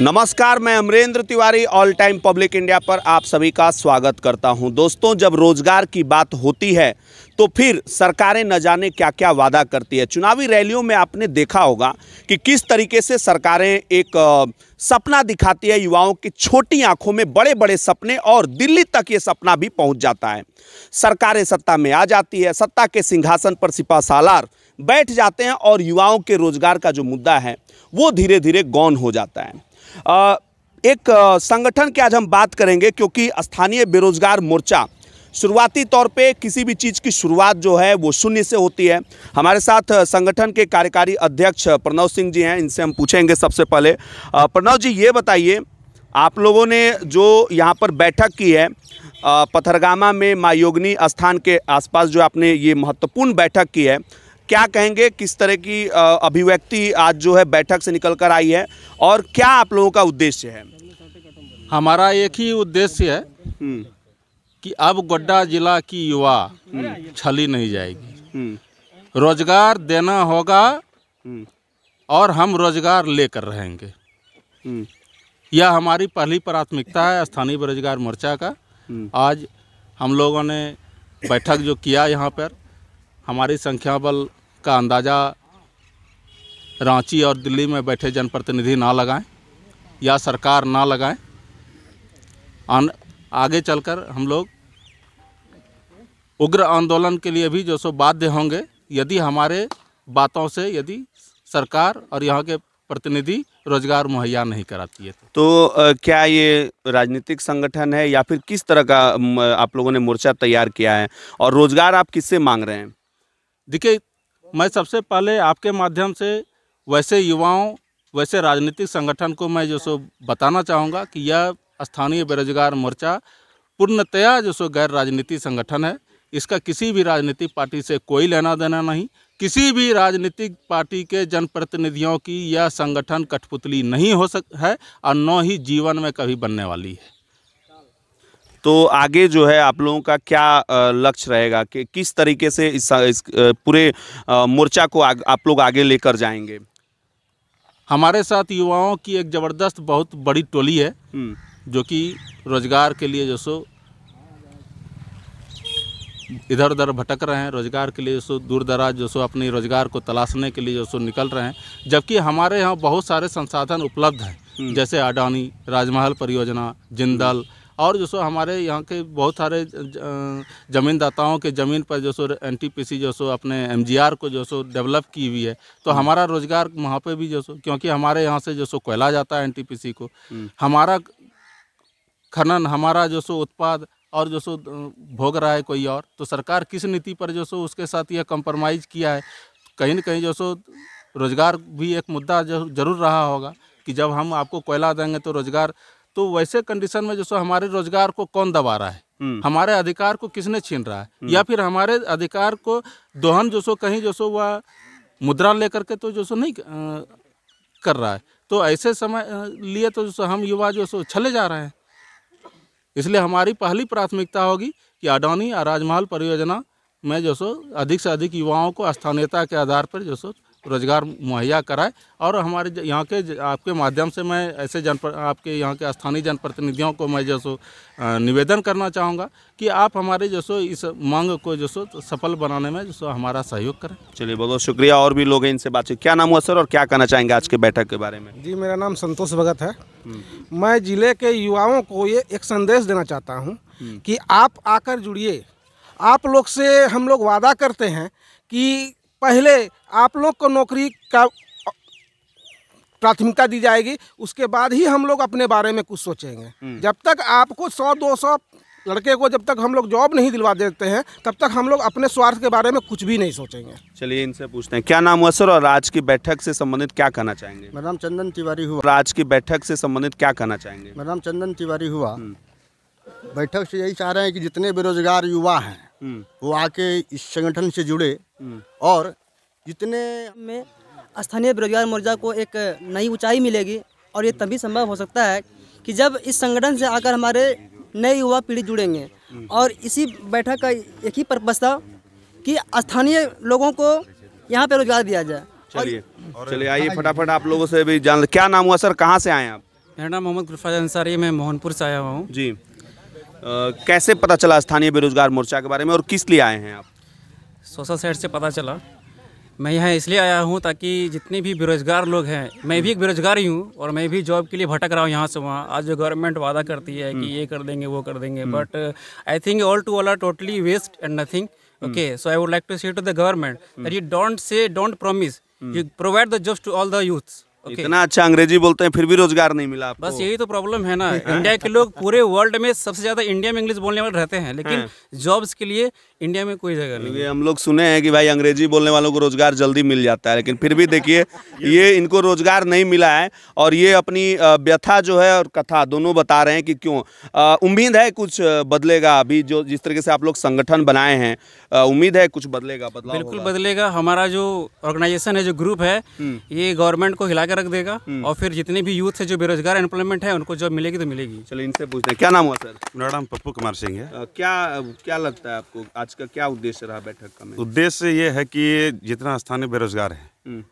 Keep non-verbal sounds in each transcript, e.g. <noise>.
नमस्कार मैं Amrendra Tiwari all time public India पर आप सभी का स्वागत करता हूं दोस्तों जब रोजगार की बात होती है तो फिर सरकारें न जाने क्या क्या वादा करती है चुनावी रैलियों में आपने देखा होगा कि किस तरीके से सरकारें एक सपना दिखाती है युवाओं की छोटी आंखों में बड़े बड़े सपने और दिल्ली तक ये सपना भी पहुँच जाता है सरकारें सत्ता में आ जाती है सत्ता के सिंहासन पर सिपा सालार बैठ जाते हैं और युवाओं के रोजगार का जो मुद्दा है वो धीरे धीरे गौन हो जाता है एक संगठन की आज हम बात करेंगे क्योंकि स्थानीय बेरोजगार मोर्चा शुरुआती तौर पे किसी भी चीज़ की शुरुआत जो है वो शून्य से होती है हमारे साथ संगठन के कार्यकारी अध्यक्ष प्रणव सिंह जी हैं इनसे हम पूछेंगे सबसे पहले प्रणव जी ये बताइए आप लोगों ने जो यहाँ पर बैठक की है पथरगामा में मायोगनी स्थान के आसपास जो आपने ये महत्वपूर्ण बैठक की है क्या कहेंगे किस तरह की अभिव्यक्ति आज जो है बैठक से निकल कर आई है और क्या आप लोगों का उद्देश्य है हमारा एक ही उद्देश्य है हम्म। कि अब गोड्डा जिला की युवा हम्म। छली नहीं जाएगी हम्म। रोजगार देना होगा और हम रोजगार लेकर रहेंगे यह हमारी पहली प्राथमिकता है स्थानीय बेरोजगार मोर्चा का आज हम लोगों ने बैठक जो किया यहाँ पर हमारी संख्या बल का अंदाज़ा रांची और दिल्ली में बैठे जनप्रतिनिधि ना लगाएं या सरकार ना लगाएं आगे चलकर हम लोग उग्र आंदोलन के लिए भी जो सो बाध्य होंगे यदि हमारे बातों से यदि सरकार और यहाँ के प्रतिनिधि रोजगार मुहैया नहीं कराती है तो, तो क्या ये राजनीतिक संगठन है या फिर किस तरह का आप लोगों ने मोर्चा तैयार किया है और रोजगार आप किससे मांग रहे हैं देखिए मैं सबसे पहले आपके माध्यम से वैसे युवाओं वैसे राजनीतिक संगठन को मैं जो सो बताना चाहूँगा कि यह स्थानीय बेरोजगार मोर्चा पूर्णतया जो सो गैर राजनीतिक संगठन है इसका किसी भी राजनीतिक पार्टी से कोई लेना देना नहीं किसी भी राजनीतिक पार्टी के जनप्रतिनिधियों की यह संगठन कठपुतली नहीं हो सक है और न ही जीवन में कभी बनने वाली है तो आगे जो है आप लोगों का क्या लक्ष्य रहेगा कि किस तरीके से इस, इस पूरे मोर्चा को आग, आप लोग आगे लेकर जाएंगे हमारे साथ युवाओं की एक ज़बरदस्त बहुत बड़ी टोली है हम्म। जो कि रोजगार के लिए जो सो इधर उधर भटक रहे हैं रोजगार के लिए जो सो दूर दराज जो सो अपने रोजगार को तलाशने के लिए जो सो निकल रहे हैं जबकि हमारे यहाँ बहुत सारे संसाधन उपलब्ध हैं हम्म। जैसे अडानी राजमहल परियोजना जिंदल और जो सो हमारे यहाँ के बहुत सारे ज़मीनदाताओं के ज़मीन पर जो सो एन टी पी सी जो सो अपने एम जी आर को जो सो डेवलप की हुई है तो हम्म। हमारा रोज़गार वहाँ पर भी जो सो क्योंकि हमारे यहाँ से जो सो कोयला जाता है एन टी पी सी को हम्म। हमारा खनन हमारा जो सो उत्पाद और जो सो भोग रहा है कोई और तो सरकार किस नीति पर जो सो उसके साथ यह कंप्रोमाइज़ किया है कहीं ना कहीं जो सो रोज़गार भी एक मुद्दा जरूर रहा होगा कि जब हम आपको कोयला देंगे तो रोज़गार तो वैसे कंडीशन में जो हमारे रोजगार को कौन दबा रहा है हम्म। हमारे अधिकार को किसने छीन रहा है हम्म। या फिर हमारे अधिकार को दोहन जो सो कहीं जो सो वह मुद्रा लेकर के तो जो सो नहीं कर रहा है तो ऐसे समय लिए तो जो हम युवा जो सो छले जा रहे हैं इसलिए हमारी पहली प्राथमिकता होगी कि अडानी और राजमहल परियोजना में जो सो अधिक से अधिक युवाओं को स्थानीयता के आधार पर जो सो रोज़गार मुहैया कराए और हमारे यहाँ के आपके माध्यम से मैं ऐसे जन आपके यहाँ के स्थानीय जनप्रतिनिधियों को मैं जो सो निवेदन करना चाहूँगा कि आप हमारे जो सो इस मांग को जो सो सफल बनाने में जो सो हमारा सहयोग करें चलिए बहुत बहुत शुक्रिया और भी लोग हैं इनसे बातचीत क्या नाम हुआ सर और क्या कहना चाहेंगे आज के बैठक के बारे में जी मेरा नाम संतोष भगत है हम्म। मैं ज़िले के युवाओं को ये एक संदेश देना चाहता हूँ हम्म। कि आप आकर जुड़िए आप लोग से हम लोग वादा करते हैं कि पहले आप लोग को नौकरी का प्राथमिकता दी जाएगी उसके बाद ही हम लोग अपने बारे में कुछ सोचेंगे हम्म। जब तक आपको सौ दो सौ लड़के को जब तक हम लोग जॉब नहीं दिलवा देते हैं तब तक हम लोग अपने स्वार्थ के बारे में कुछ भी नहीं सोचेंगे चलिए इनसे पूछते हैं क्या नाम हुआ सर और आज की बैठक से संबंधित क्या कहना चाहेंगे मेरा नाम चंदन तिवारी हुआ आज की बैठक से संबंधित क्या कहना चाहेंगे मेरा नाम चंदन तिवारी हुआ हम्म। बैठक से यही चाह रहे हैं कि जितने बेरोजगार युवा हैं हम्म। वो आके इस संगठन से जुड़े हम्म। और जितने में स्थानीय बेरोजगार मोर्चा को एक नई ऊंचाई मिलेगी और ये तभी संभव हो सकता है कि जब इस संगठन से आकर हमारे नए युवा पीढ़ी जुड़ेंगे हम्म। और इसी बैठक का एक ही पर्पज था कि स्थानीय लोगों को यहाँ पे रोजगार दिया जाए चलिए चलिए आइए फटाफट आप लोगों से भी जान क्या नाम हुआ सर कहाँ से आए आप मेरा नाम मोहम्मद गुरफाज अंसारी मैं मोहनपुर से आया हुआ हूँ जी कैसे पता चला स्थानीय बेरोजगार मोर्चा के बारे में और किस लिए आए हैं आप सोशल साइट से पता चला मैं यहाँ इसलिए आया हूँ ताकि जितने भी बेरोजगार लोग हैं मैं भी एक बेरोजगार ही हूँ और मैं भी जॉब के लिए भटक रहा हूँ यहाँ से वहाँ आज जो गवर्नमेंट वादा करती है कि हम्म। ये कर देंगे वो कर देंगे but I think all to all are totally waste and nothing okay so I would like to see to the government mm. that don't hmm. don't say don't promise mm. you provide the jobs to okay. इतना अच्छा अंग्रेजी बोलते हैं फिर भी रोजगार नहीं मिला आपको। बस यही तो प्रॉब्लम है ना इंडिया <laughs> के लोग पूरे वर्ल्ड में सबसे ज्यादा इंडिया में इंग्लिश बोलने वाले रहते हैं लेकिन जॉब्स हाँ। के लिए इंडिया में कोई जगह नहीं ये हम लोग सुने हैं कि भाई अंग्रेजी बोलने वालों को रोजगार जल्दी मिल जाता है लेकिन फिर भी देखिए <laughs> ये इनको रोजगार नहीं मिला है और ये अपनी व्यथा जो है और कथा दोनों बता रहे हैं कि क्यों उम्मीद है कुछ बदलेगा अभी जो जिस तरीके से आप लोग संगठन बनाए हैं उम्मीद है कुछ बदलेगा बदला बिल्कुल बदलेगा हमारा जो ऑर्गेनाइजेशन है जो ग्रुप है हम्म। ये गवर्नमेंट को हिला के रख देगा हम्म। और फिर जितने भी यूथ है जो बेरोजगार एम्प्लॉयमेंट है उनको जॉब मिलेगी तो मिलेगी चलो इनसे पूछते हैं क्या नाम हुआ सर मेरा नाम पप्पू कुमार सिंह है क्या क्या लगता है आपको आज का क्या उद्देश्य रहा बैठक का में उद्देश्य ये है कि जितना स्थानीय बेरोजगार है हम्म।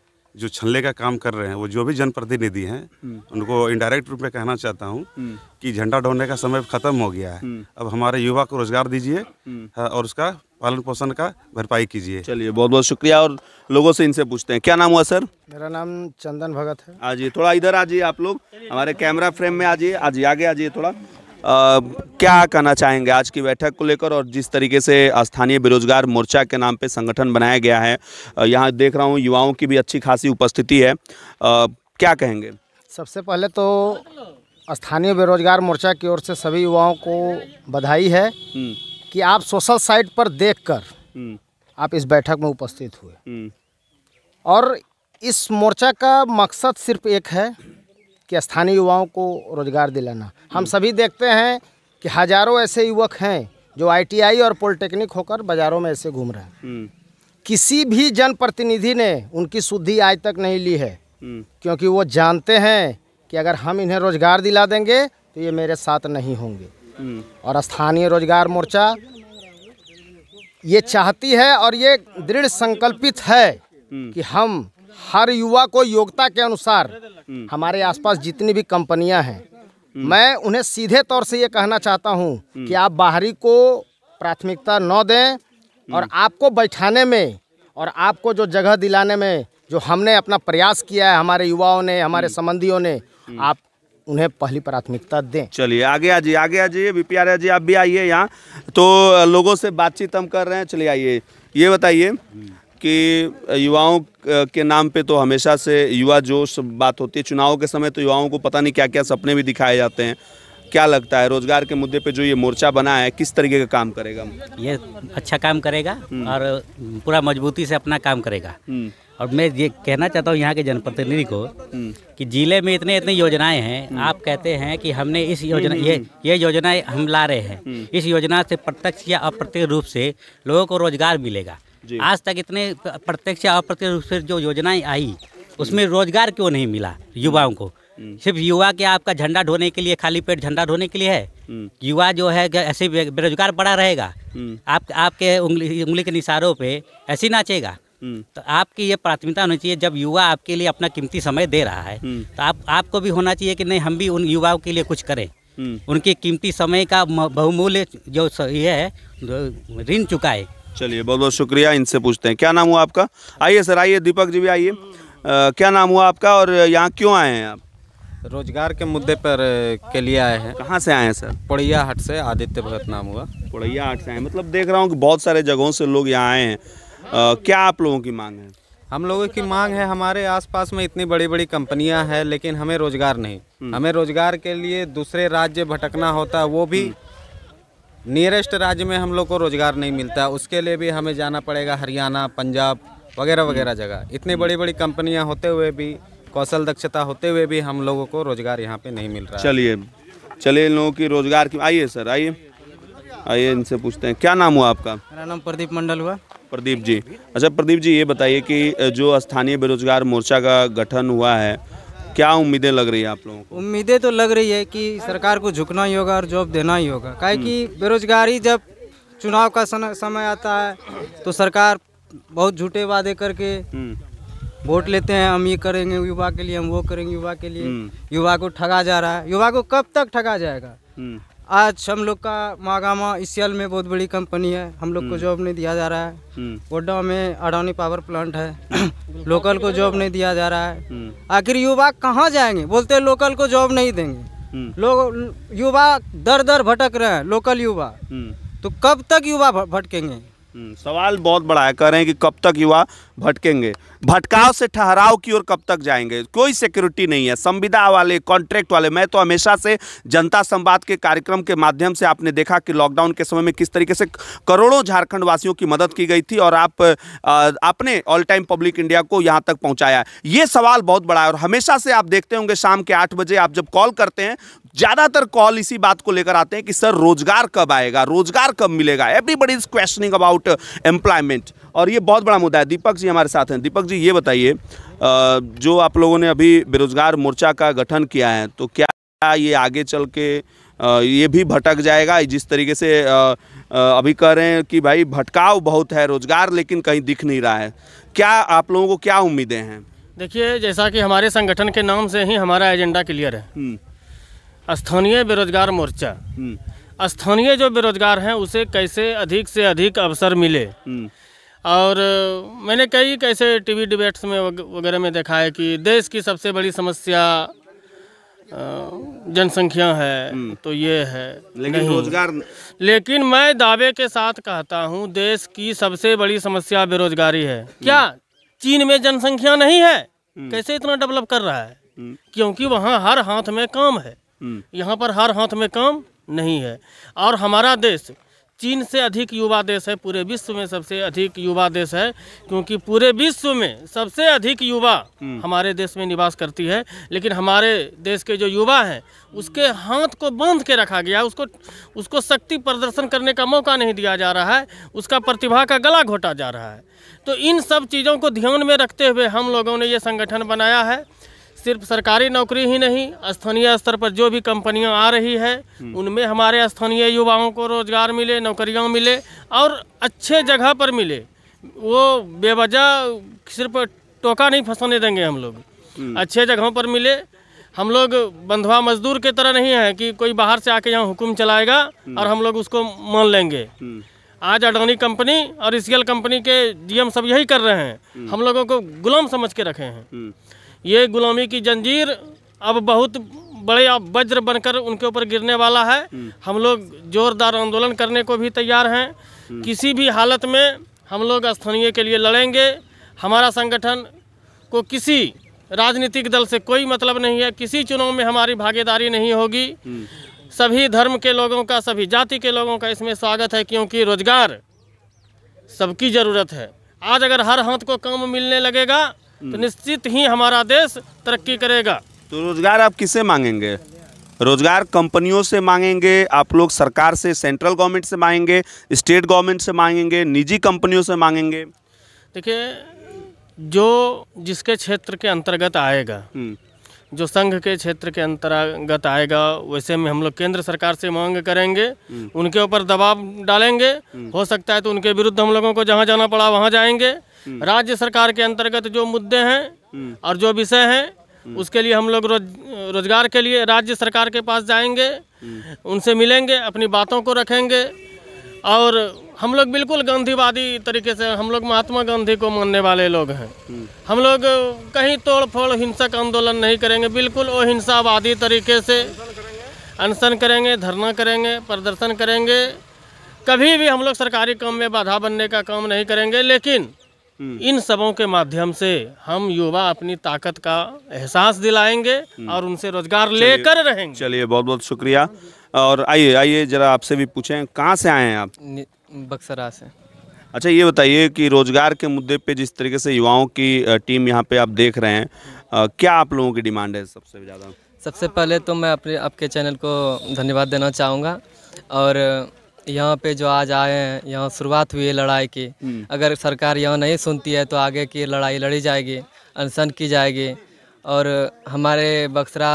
जो छल्ले का काम कर रहे हैं वो जो भी जनप्रतिनिधि हैं हम्म। उनको इनडायरेक्ट रूप में कहना चाहता हूँ हम्म। कि झंडा ढोने का समय खत्म हो गया है अब हमारे युवा को रोजगार दीजिए हाँ, और उसका पालन पोषण का भरपाई कीजिए चलिए बहुत बहुत शुक्रिया और लोगों से इनसे पूछते हैं क्या नाम हुआ सर मेरा नाम चंदन भगत है आज थोड़ा इधर आ जाइए आप लोग हमारे कैमरा फ्रेम में आ जाइए आज आगे आ जाइए थोड़ा क्या कहना चाहेंगे आज की बैठक को लेकर और जिस तरीके से स्थानीय बेरोजगार मोर्चा के नाम पे संगठन बनाया गया है यहाँ देख रहा हूँ युवाओं की भी अच्छी खासी उपस्थिति है आ, क्या कहेंगे सबसे पहले तो स्थानीय बेरोजगार मोर्चा की ओर से सभी युवाओं को बधाई है हम्म। कि आप सोशल साइट पर कर हम्म। आप इस बैठक में उपस्थित हुए हम्म। और इस मोर्चा का मकसद सिर्फ एक है कि स्थानीय युवाओं को रोज़गार दिलाना हम सभी देखते हैं कि हजारों ऐसे युवक हैं जो आईटीआई और पॉलिटेक्निक होकर बाज़ारों में ऐसे घूम रहे हैं हम्म। किसी भी जनप्रतिनिधि ने उनकी शुद्धि आज तक नहीं ली है हम्म। क्योंकि वो जानते हैं कि अगर हम इन्हें रोज़गार दिला देंगे तो ये मेरे साथ नहीं होंगे हम्म। और स्थानीय रोजगार मोर्चा ये चाहती है और ये दृढ़ संकल्पित है कि हम हर युवा को योग्यता के अनुसार हमारे आसपास जितनी भी कंपनियां हैं हम्म। मैं उन्हें सीधे तौर से ये कहना चाहता हूँ हम्म। कि आप बाहरी को प्राथमिकता न दें और हम्म। आपको बैठाने में और आपको जो जगह दिलाने में जो हमने अपना प्रयास किया है हमारे युवाओं ने हमारे संबंधियों ने आप उन्हें पहली प्राथमिकता दें चलिए आगे आ जाइए आगे आ जाइए बीपी आर्या जी आप भी आइए यहाँ तो लोगों से बातचीत हम कर रहे हैं चलिए आइए ये बताइए कि युवाओं के नाम पे तो हमेशा से युवा जोश बात होती है चुनाव के समय तो युवाओं को पता नहीं क्या क्या सपने भी दिखाए जाते हैं क्या लगता है रोजगार के मुद्दे पे जो ये मोर्चा बना है किस तरीके का काम करेगा ये अच्छा काम करेगा हम्म। और पूरा मजबूती से अपना काम करेगा हम्म। और मैं ये कहना चाहता हूँ यहाँ के जनप्रतिनिधि को हम्म। कि जिले में इतने इतने योजनाएं हैं आप कहते हैं कि हमने इस योजना ये ये योजनाएं हम ला रहे हैं इस योजना से प्रत्यक्ष या अप्रत्यक्ष रूप से लोगों को रोजगार मिलेगा आज तक इतने प्रत्यक्ष अप्रत्यक्ष रूप से जो योजनाएं आई उसमें रोजगार क्यों नहीं मिला युवाओं को हम्म। सिर्फ युवा के आपका झंडा ढोने के लिए खाली पेट झंडा ढोने के लिए है हम्म। युवा जो है ऐसे बेरोजगार बड़ा रहेगा हम्म। आप आपके उंगली उंगली के निशारों पे ऐसे नाचेगा तो आपकी ये प्राथमिकता होनी चाहिए जब युवा आपके लिए अपना कीमती समय दे रहा है तो आप आपको भी होना चाहिए कि नहीं हम भी उन युवाओं के लिए कुछ करें उनके कीमती समय का बहुमूल्य जो ये है ऋण चुकाए चलिए बहुत बहुत शुक्रिया इनसे पूछते हैं क्या नाम हुआ आपका आइए सर आइए दीपक जी भी आइए क्या नाम हुआ आपका और यहाँ क्यों आए हैं आप रोजगार के मुद्दे पर के लिए आए हैं कहाँ से आए हैं सर पड़ैया हाट से आदित्य भगत नाम हुआ पड़ैया हाट से आए मतलब देख रहा हूँ कि बहुत सारे जगहों से लोग यहाँ आए हैं क्या आप लोगों की मांग है हम लोगों की मांग है हमारे आसपास में इतनी बड़ी बड़ी कंपनियां हैं लेकिन हमें रोजगार नहीं हम्म। हमें रोजगार के लिए दूसरे राज्य भटकना होता है वो भी हम्म। नियरेस्ट राज्य में हम लोग को रोज़गार नहीं मिलता उसके लिए भी हमें जाना पड़ेगा हरियाणा पंजाब वगैरह वगैरह जगह इतनी हम्म। बड़ी बड़ी कंपनियां होते हुए भी कौशल दक्षता होते हुए भी हम लोगों को रोज़गार यहाँ पे नहीं मिल रहा चलिए चलिए इन लोगों की रोज़गार की आइए सर आइए आइए इनसे पूछते हैं क्या नाम हुआ आपका मेरा नाम प्रदीप मंडल हुआ प्रदीप जी अच्छा प्रदीप जी ये बताइए कि जो स्थानीय बेरोजगार मोर्चा का गठन हुआ है क्या उम्मीदें लग रही है आप लोगों को उम्मीदें तो लग रही है कि सरकार को झुकना ही होगा और जॉब देना ही होगा क्या कि हम्म। बेरोजगारी जब चुनाव का समय आता है तो सरकार बहुत झूठे वादे करके हम्म। वोट लेते हैं हम ये करेंगे युवा के लिए हम वो करेंगे युवा के लिए हम्म। युवा को ठगा जा रहा है युवा को कब तक ठगा जाएगा आज हम लोग का मागामा इसियल में बहुत बड़ी कंपनी है हम लोग को जॉब हम्म। नहीं दिया जा रहा है हम्म। गोड्डा में अडानी पावर प्लांट है लोकल हम्म। <coughs> को जॉब नहीं दिया जा रहा है आखिर युवा कहाँ जाएंगे बोलते लोकल को जॉब नहीं देंगे लोग युवा दर दर भटक रहे हैं लोकल युवा तो कब तक युवा भटकेंगे हम्म, सवाल बहुत बड़ा है कह रहे हैं कि कब तक युवा भटकेंगे भटकाव से ठहराव की ओर कब तक जाएंगे कोई सिक्योरिटी नहीं है संविदा वाले कॉन्ट्रैक्ट वाले मैं तो हमेशा से जनता संवाद के कार्यक्रम के माध्यम से आपने देखा कि लॉकडाउन के समय में किस तरीके से करोड़ों झारखंड वासियों की मदद की गई थी और आप आपने ऑल टाइम पब्लिक इंडिया को यहाँ तक पहुँचाया ये सवाल बहुत बड़ा है और हमेशा से आप देखते होंगे शाम के आठ बजे आप जब कॉल करते हैं ज्यादातर कॉल इसी बात को लेकर आते हैं कि सर रोजगार कब आएगा रोजगार कब मिलेगा everybody is questioning about employment और ये बहुत बड़ा मुद्दा है दीपक जी हमारे साथ हैं दीपक जी ये बताइए uh, जो आप लोगों ने अभी बेरोजगार मोर्चा का गठन किया है तो क्या ये आगे चल के uh, ये भी भटक जाएगा जिस तरीके से uh, अभी कह रहे हैं कि भाई भटकाव बहुत है रोजगार लेकिन कहीं दिख नहीं रहा है क्या आप लोगों को क्या उम्मीदें हैं देखिए जैसा कि हमारे संगठन के नाम से ही हमारा एजेंडा क्लियर है हम्म। स्थानीय बेरोजगार मोर्चा हम्म। स्थानीय जो बेरोजगार हैं उसे कैसे अधिक से अधिक अवसर मिले हम्म। और मैंने कई कैसे टीवी डिबेट्स में वगैरह में देखा है कि देश की सबसे बड़ी समस्या जनसंख्या है हम्म। तो ये है लेकिन रोजगार लेकिन मैं दावे के साथ कहता हूँ देश की सबसे बड़ी समस्या बेरोजगारी है क्या चीन में जनसंख्या नहीं है कैसे इतना डेवलप कर रहा है क्योंकि वहाँ हर हाथ में काम है हम्म। यहाँ पर हर हाथ में काम नहीं है और हमारा देश चीन से अधिक युवा देश है पूरे विश्व में सबसे अधिक युवा देश है क्योंकि पूरे विश्व में सबसे अधिक युवा हम्म। हमारे देश में निवास करती है लेकिन हमारे देश के जो युवा हैं उसके हाथ को बांध के रखा गया उसको उसको शक्ति प्रदर्शन करने का मौका नहीं दिया जा रहा है उसका प्रतिभा का गला घोटा जा रहा है तो इन सब चीज़ों को ध्यान में रखते हुए हम लोगों ने ये संगठन बनाया है सिर्फ सरकारी नौकरी ही नहीं स्थानीय स्तर पर जो भी कंपनियां आ रही है हम्म। उनमें हमारे स्थानीय युवाओं को रोजगार मिले नौकरियां मिले और अच्छे जगह पर मिले वो बेवजह सिर्फ टोका नहीं फंसाने देंगे हम लोग हम्म। अच्छे जगहों पर मिले हम लोग बंधवा मजदूर के तरह नहीं है कि कोई बाहर से आके यहाँ हुक्म चलाएगा हम्म। और हम लोग उसको मान लेंगे आज अडानी कंपनी और इसगल कंपनी के डीएम सब यही कर रहे हैं हम लोगों को गुलाम समझ के रखे हैं ये गुलामी की जंजीर अब बहुत बड़े वज्र बनकर उनके ऊपर गिरने वाला है हम्म। हम लोग जोरदार आंदोलन करने को भी तैयार हैं हम्म। किसी भी हालत में हम लोग स्थानीय के लिए लड़ेंगे हमारा संगठन को किसी राजनीतिक दल से कोई मतलब नहीं है किसी चुनाव में हमारी भागीदारी नहीं होगी हम्म। सभी धर्म के लोगों का सभी जाति के लोगों का इसमें स्वागत है क्योंकि रोजगार सबकी ज़रूरत है आज अगर हर हाथ को काम मिलने लगेगा तो निश्चित ही हमारा देश तरक्की करेगा तो रोजगार आप किसे मांगेंगे रोजगार कंपनियों से मांगेंगे आप लोग सरकार से सेंट्रल गवर्नमेंट से मांगेंगे स्टेट गवर्नमेंट से मांगेंगे निजी कंपनियों से मांगेंगे देखिए जो जिसके क्षेत्र के अंतर्गत आएगा हम्म। जो संघ के क्षेत्र के अंतर्गत आएगा वैसे में हम लोग केंद्र सरकार से मांग करेंगे हम्म। उनके ऊपर दबाव डालेंगे हम्म। हो सकता है तो उनके विरुद्ध हम लोगों को जहाँ जाना पड़ा वहाँ जाएंगे हम्म। राज्य सरकार के अंतर्गत जो मुद्दे हैं और जो विषय हैं उसके लिए हम लोग रोज रोजगार के लिए राज्य सरकार के पास जाएंगे उनसे मिलेंगे अपनी बातों को रखेंगे और हम लोग बिल्कुल गांधीवादी तरीके से हम लोग महात्मा गांधी को मानने वाले लोग हैं हम लोग कहीं तोड़ फोड़ हिंसक आंदोलन नहीं करेंगे बिल्कुल वो हिंसावादी तरीके से अनशन करेंगे धरना करेंगे प्रदर्शन करेंगे कभी भी हम लोग सरकारी काम में बाधा बनने का काम नहीं करेंगे लेकिन इन सबों के माध्यम से हम युवा अपनी ताकत का एहसास दिलाएंगे और उनसे रोजगार लेकर रहेंगे चलिए बहुत बहुत शुक्रिया और आइए आइए जरा आपसे भी पूछें कहाँ से आए हैं आप बक्सरा से अच्छा ये बताइए कि रोज़गार के मुद्दे पे जिस तरीके से युवाओं की टीम यहाँ पे आप देख रहे हैं क्या आप लोगों की डिमांड है सबसे ज़्यादा सबसे पहले तो मैं अपने आपके चैनल को धन्यवाद देना चाहूँगा और यहाँ पे जो आज आए हैं यहाँ शुरुआत हुई है लड़ाई की हम्म। अगर सरकार यहाँ नहीं सुनती है तो आगे की लड़ाई लड़ी जाएगी अनशन की जाएगी और हमारे बक्सरा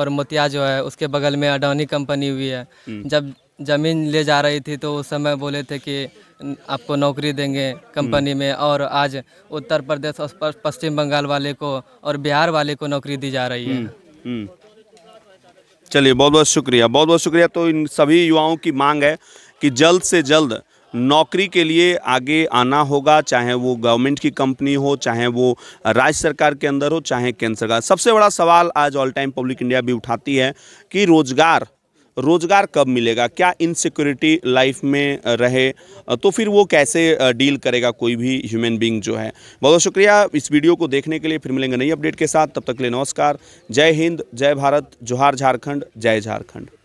और मोतिया जो है उसके बगल में अडानी कंपनी हुई है हम्म। जब ज़मीन ले जा रही थी तो उस समय बोले थे कि आपको नौकरी देंगे कंपनी में और आज उत्तर प्रदेश और पश्चिम बंगाल वाले को और बिहार वाले को नौकरी दी जा रही है हम्म, हम्म। चलिए बहुत बहुत शुक्रिया बहुत बहुत शुक्रिया तो इन सभी युवाओं की मांग है कि जल्द से जल्द नौकरी के लिए आगे आना होगा चाहे वो गवर्नमेंट की कंपनी हो चाहे वो राज्य सरकार के अंदर हो चाहे केंद्र सरकार सबसे बड़ा सवाल आज ऑल टाइम पब्लिक इंडिया भी उठाती है कि रोजगार रोज़गार कब मिलेगा क्या इनसिक्योरिटी लाइफ में रहे तो फिर वो कैसे डील करेगा कोई भी ह्यूमन बींग जो है बहुत बहुत शुक्रिया इस वीडियो को देखने के लिए फिर मिलेंगे नई अपडेट के साथ तब तक के लिए नमस्कार जय हिंद जय भारत जोहार झारखंड जय झारखंड